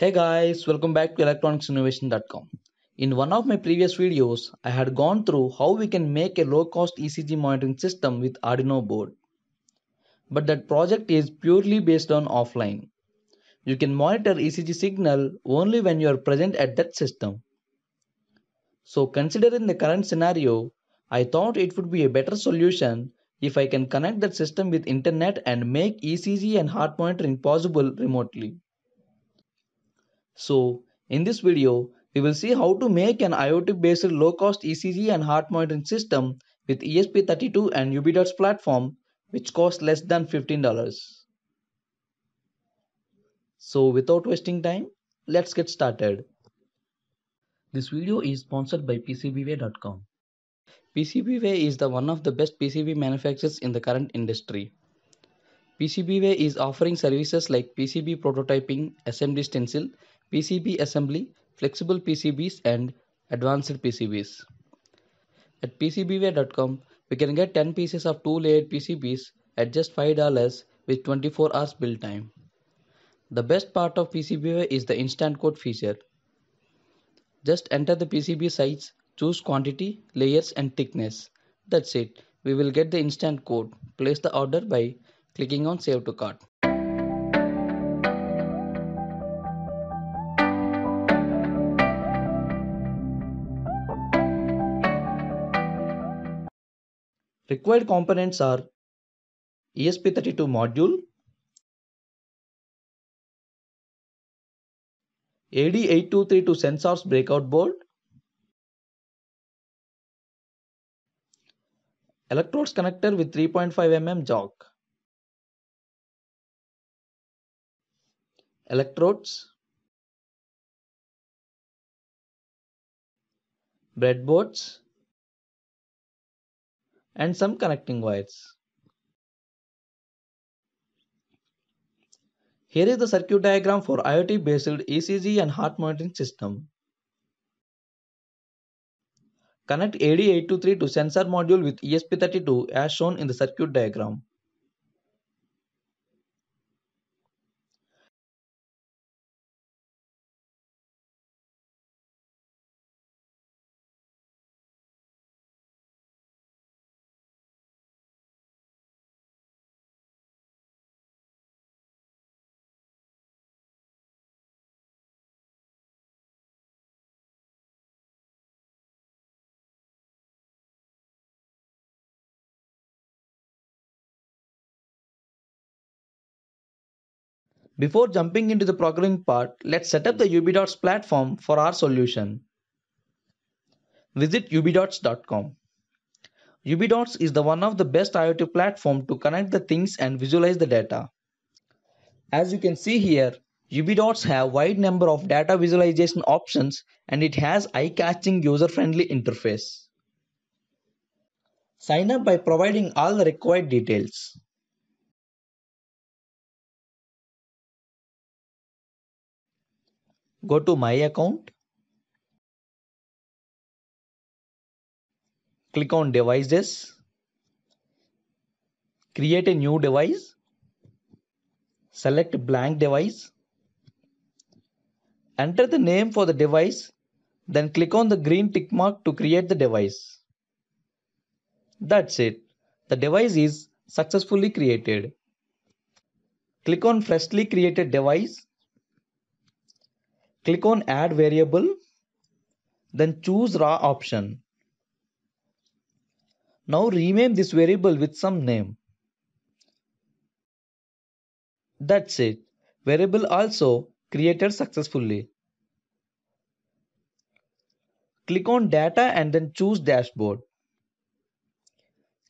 Hey guys, welcome back to electronicsinnovation.com. In one of my previous videos, I had gone through how we can make a low-cost ECG monitoring system with Arduino board. But that project is purely based on offline. You can monitor ECG signal only when you are present at that system. So considering the current scenario, I thought it would be a better solution if I can connect that system with internet and make ECG and heart monitoring possible remotely. So in this video, we will see how to make an IoT based low cost ECG and heart monitoring system with ESP32 and UbiDots platform which costs less than $15. So without wasting time, let's get started. This video is sponsored by PCBWay.com. PCBWay is the one of the best PCB manufacturers in the current industry. PCBWay is offering services like PCB prototyping, assembly stencil, PCB assembly, flexible PCBs and advanced PCBs. At PCBWare.com, we can get 10 pieces of 2 layered PCBs at just $5 with 24 hours build time. The best part of PCBWare is the instant code feature. Just enter the PCB size, choose quantity, layers and thickness. That's it. We will get the instant code. Place the order by clicking on save to cart. Required components are ESP32 module, AD8232 sensors breakout board, electrodes connector with 3.5 mm jock, electrodes, breadboards, and some connecting wires. Here is the circuit diagram for IoT based ECG and heart monitoring system. Connect AD823 to sensor module with ESP32 as shown in the circuit diagram. Before jumping into the programming part, let's set up the ubidots platform for our solution. Visit ubdots.com. Ubidots is the one of the best IoT platform to connect the things and visualize the data. As you can see here, ubidots have wide number of data visualization options and it has eye-catching user-friendly interface. Sign up by providing all the required details. Go to My Account. Click on Devices. Create a new device. Select blank device. Enter the name for the device. Then click on the green tick mark to create the device. That's it. The device is successfully created. Click on freshly created device click on add variable then choose raw option now rename this variable with some name that's it variable also created successfully click on data and then choose dashboard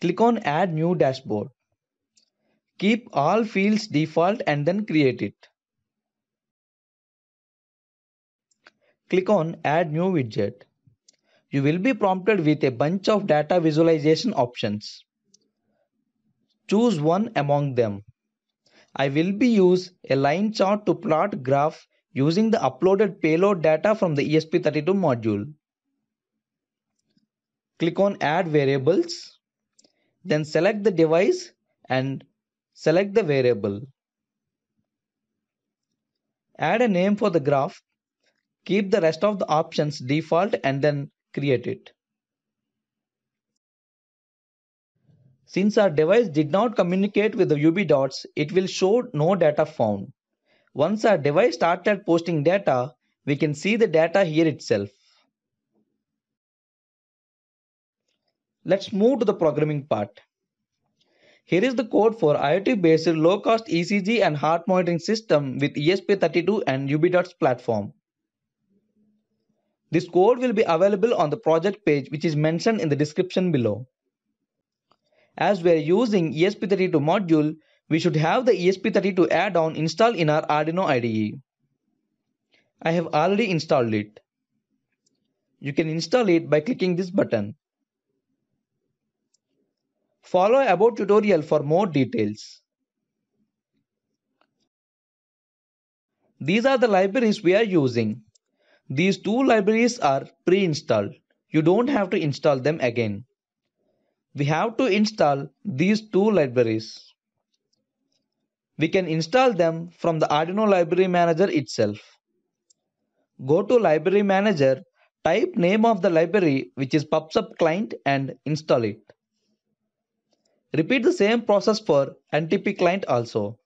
click on add new dashboard keep all fields default and then create it click on add new widget. You will be prompted with a bunch of data visualization options. Choose one among them. I will be use a line chart to plot graph using the uploaded payload data from the ESP32 module. Click on add variables. Then select the device and select the variable. Add a name for the graph keep the rest of the options default and then create it. Since our device did not communicate with the UB dots, it will show no data found. Once our device started posting data, we can see the data here itself. Let's move to the programming part. Here is the code for IoT-based low-cost ECG and heart monitoring system with ESP32 and UBDOTS platform. This code will be available on the project page which is mentioned in the description below. As we are using ESP32 module, we should have the ESP32 add-on installed in our Arduino IDE. I have already installed it. You can install it by clicking this button. Follow about tutorial for more details. These are the libraries we are using. These two libraries are pre-installed. You don't have to install them again. We have to install these two libraries. We can install them from the Arduino Library Manager itself. Go to Library Manager, type name of the library which is PubSub client and install it. Repeat the same process for NTP client also.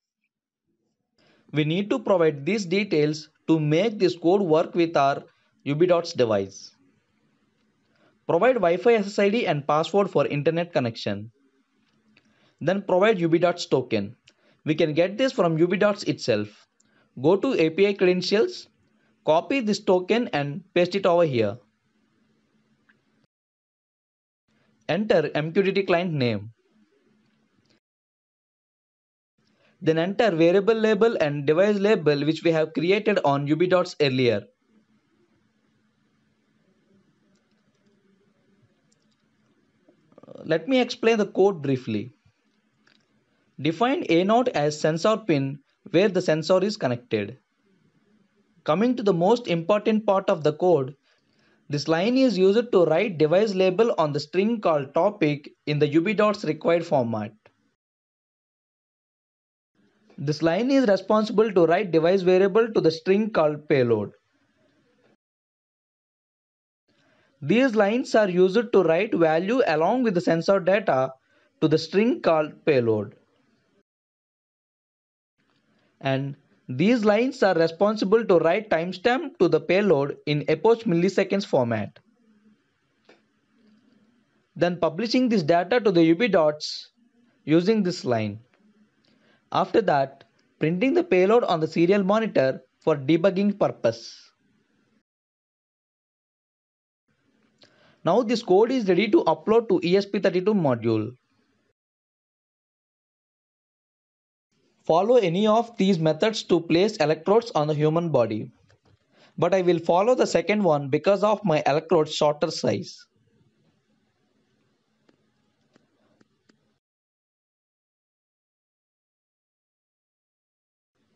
We need to provide these details to make this code work with our UbiDots device. Provide Wi-Fi SSID and password for internet connection. Then provide UbiDots token. We can get this from UbiDots itself. Go to API credentials, copy this token and paste it over here. Enter MQTT client name. then enter variable label and device label which we have created on UBDots earlier. Uh, let me explain the code briefly. Define A0 as sensor pin where the sensor is connected. Coming to the most important part of the code, this line is used to write device label on the string called topic in the UBDots required format. This line is responsible to write device variable to the string called payload. These lines are used to write value along with the sensor data to the string called payload. And these lines are responsible to write timestamp to the payload in epoch milliseconds format. Then publishing this data to the dots using this line. After that, printing the payload on the serial monitor for debugging purpose. Now this code is ready to upload to ESP32 module. Follow any of these methods to place electrodes on the human body. But I will follow the second one because of my electrode shorter size.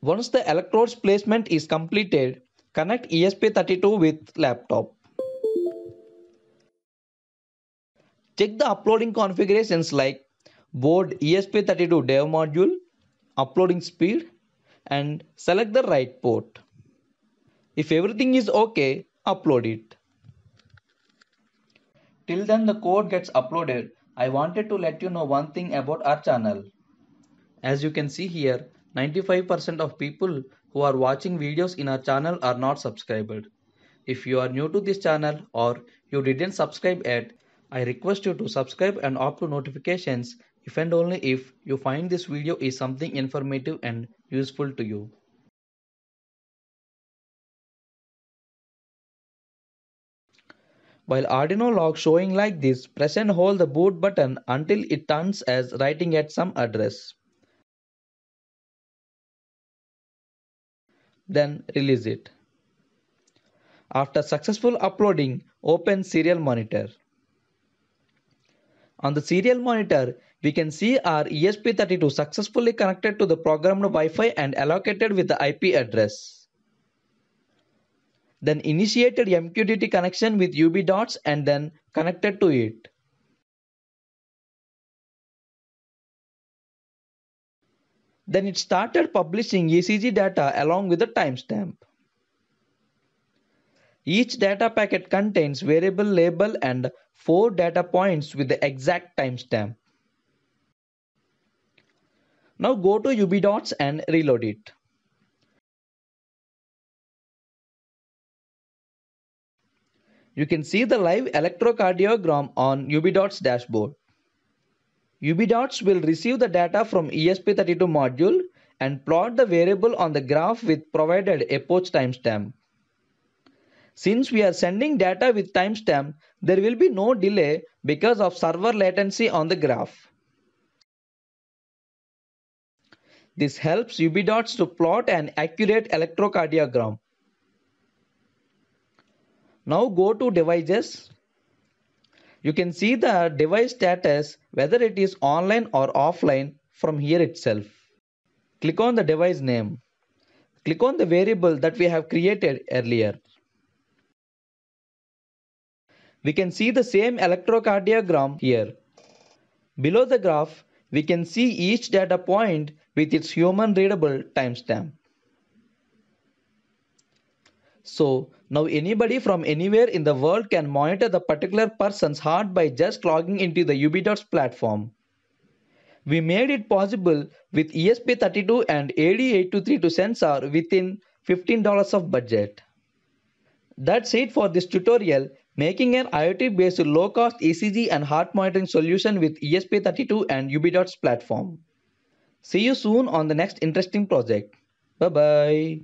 Once the electrodes placement is completed, connect ESP32 with laptop. Check the uploading configurations like board ESP32 dev module, uploading speed and select the right port. If everything is okay, upload it. Till then the code gets uploaded, I wanted to let you know one thing about our channel. As you can see here, 95% of people who are watching videos in our channel are not subscribed. If you are new to this channel or you didn't subscribe yet, I request you to subscribe and opt to notifications if and only if you find this video is something informative and useful to you. While Arduino log showing like this, press and hold the boot button until it turns as writing at some address. then release it. After successful uploading, open serial monitor. On the serial monitor, we can see our ESP32 successfully connected to the programmed Wi-Fi and allocated with the IP address. Then initiated MQTT connection with UBDots and then connected to it. Then it started publishing ECG data along with the timestamp. Each data packet contains variable label and four data points with the exact timestamp. Now go to UBDOTS and reload it. You can see the live electrocardiogram on UBDOTS dashboard. UBDOTS will receive the data from ESP32 module and plot the variable on the graph with provided epoch timestamp. Since we are sending data with timestamp, there will be no delay because of server latency on the graph. This helps UBDOTS to plot an accurate electrocardiogram. Now go to devices you can see the device status whether it is online or offline from here itself. Click on the device name. Click on the variable that we have created earlier. We can see the same electrocardiogram here. Below the graph, we can see each data point with its human readable timestamp. So now anybody from anywhere in the world can monitor the particular person's heart by just logging into the UbiDots platform. We made it possible with ESP32 and ad 8232 sensor within $15 of budget. That's it for this tutorial, making an IoT-based low-cost ECG and heart monitoring solution with ESP32 and UbiDots platform. See you soon on the next interesting project. Bye-bye.